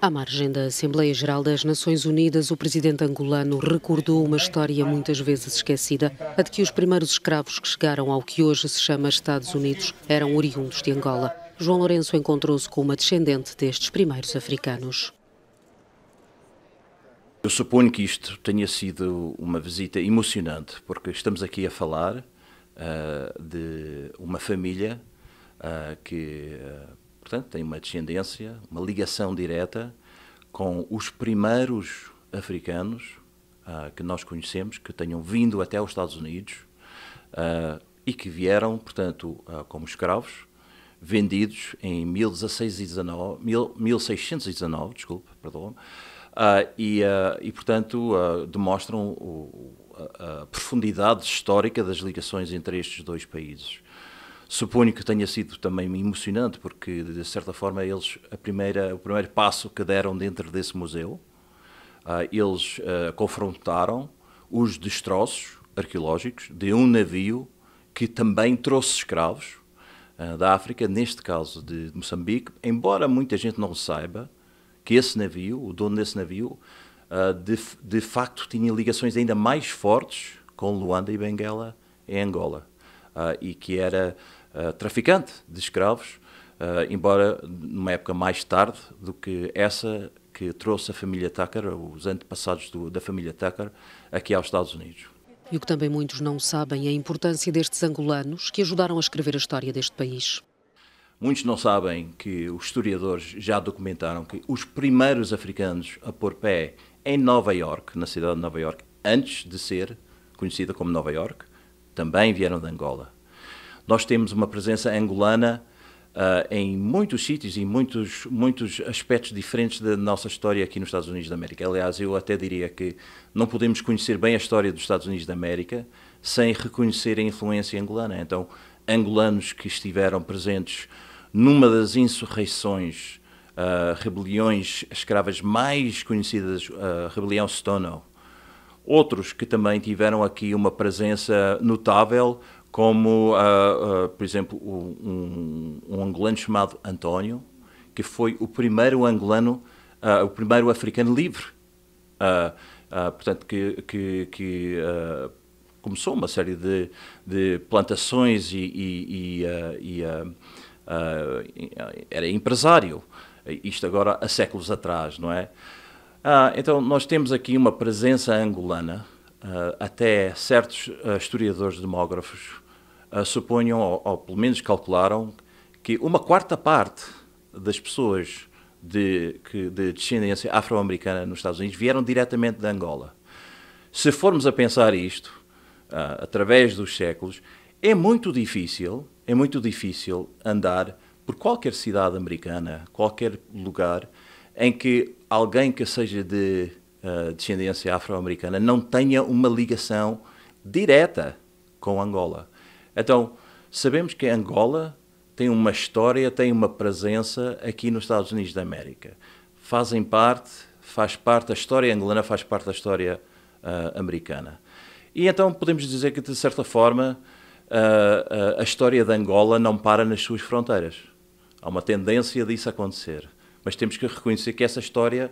À margem da Assembleia Geral das Nações Unidas, o presidente angolano recordou uma história muitas vezes esquecida, a de que os primeiros escravos que chegaram ao que hoje se chama Estados Unidos eram oriundos de Angola. João Lourenço encontrou-se com uma descendente destes primeiros africanos. Eu suponho que isto tenha sido uma visita emocionante, porque estamos aqui a falar uh, de uma família uh, que. Uh, portanto, tem uma descendência, uma ligação direta com os primeiros africanos uh, que nós conhecemos, que tenham vindo até os Estados Unidos uh, e que vieram, portanto, uh, como escravos, vendidos em 1619, 1619 desculpe, perdão, e, e, portanto, demonstram o, a, a profundidade histórica das ligações entre estes dois países. Suponho que tenha sido também emocionante, porque de certa forma eles, a primeira, o primeiro passo que deram dentro desse museu, uh, eles uh, confrontaram os destroços arqueológicos de um navio que também trouxe escravos uh, da África, neste caso de Moçambique, embora muita gente não saiba que esse navio, o dono desse navio, de, de facto tinha ligações ainda mais fortes com Luanda e Benguela em Angola. Ah, e que era ah, traficante de escravos, ah, embora numa época mais tarde do que essa que trouxe a família Tucker, os antepassados do, da família Tucker, aqui aos Estados Unidos. E o que também muitos não sabem é a importância destes angolanos que ajudaram a escrever a história deste país. Muitos não sabem que os historiadores já documentaram que os primeiros africanos a pôr pé em Nova York, na cidade de Nova York, antes de ser conhecida como Nova York, também vieram de Angola. Nós temos uma presença angolana uh, em muitos sítios e muitos, muitos aspectos diferentes da nossa história aqui nos Estados Unidos da América. Aliás, eu até diria que não podemos conhecer bem a história dos Estados Unidos da América sem reconhecer a influência angolana. Então, angolanos que estiveram presentes numa das insurreições, uh, rebeliões escravas mais conhecidas, a uh, rebelião Stono, Outros que também tiveram aqui uma presença notável, como, uh, uh, por exemplo, um, um, angolano chamado António, que foi o primeiro angolano, uh, o primeiro africano livre. portanto, que, que, que começou uma série de, de plantações e, e, e, e era empresário. Isto agora há séculos atrás, não é? Ah, então, nós temos aqui uma presença angolana, ah, até certos ah, historiadores demógrafos ah, suponham, ou, ou, pelo menos calcularam, que uma quarta parte das pessoas de, que, de descendência afro-americana nos Estados Unidos vieram diretamente de Angola. Se formos a pensar isto, ah, através dos séculos, é muito difícil, é muito difícil andar por qualquer cidade americana, qualquer lugar, em que alguém que seja de uh, descendência afro-americana não tenha uma ligação direta com Angola. Então, sabemos que Angola tem uma história, tem uma presença aqui nos Estados Unidos da América. Fazem parte, faz parte, a história angolana faz parte da história uh, americana. E então podemos dizer que, de certa forma, uh, uh, a história de Angola não para nas suas fronteiras. Há uma tendência disso acontecer mas temos que reconhecer que essa história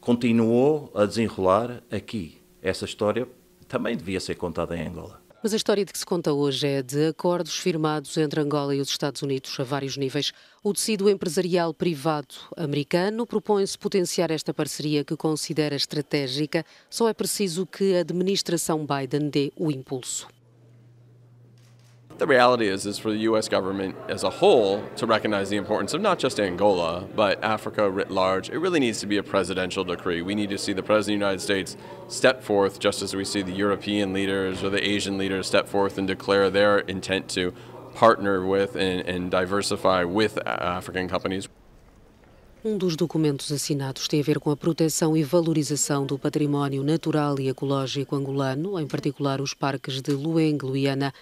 continuou a desenrolar aqui. Essa história também devia ser contada em Angola. Mas a história de que se conta hoje é de acordos firmados entre Angola e os Estados Unidos a vários níveis. O tecido empresarial privado americano propõe-se potenciar esta parceria que considera estratégica. Só é preciso que a administração Biden dê o impulso. the reality is, is for the U.S. government as a whole to recognize the importance of not just Angola, but Africa writ large, it really needs to be a presidential decree. We need to see the President of the United States step forth, just as we see the European leaders or the Asian leaders step forth and declare their intent to partner with and, and diversify with African companies. Um dos documentos assinados tem a ver com a proteção e valorização do património natural e ecológico angolano, em particular os parques de Lueng, Luiana,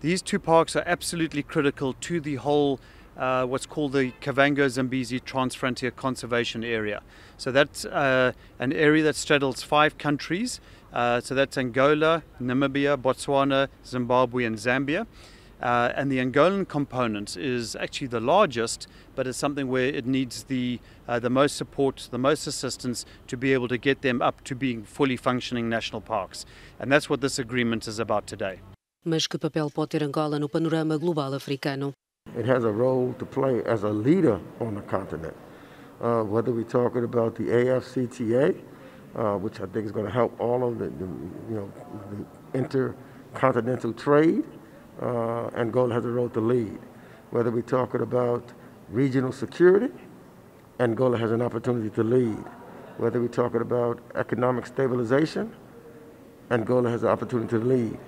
these two parks are absolutely critical to the whole uh, what's called the Kavango Zambezi Transfrontier Conservation Area. So that's uh, an area that straddles five countries. Uh, so that's Angola, Namibia, Botswana, Zimbabwe, and Zambia. Uh, and the Angolan component is actually the largest, but it's something where it needs the, uh, the most support, the most assistance to be able to get them up to being fully functioning national parks. And that's what this agreement is about today. Mas que papel pode ter Angola no panorama global africano? It has a role to play as a leader on the continent. Uh, whether we're talking about the AFCTA, uh, which I think is going to help all of the, the you know, the intercontinental trade, uh, Angola has a role to lead. Whether we're talking about regional security, Angola has an opportunity to lead. Whether we're talking about economic stabilization, Angola has an opportunity to lead.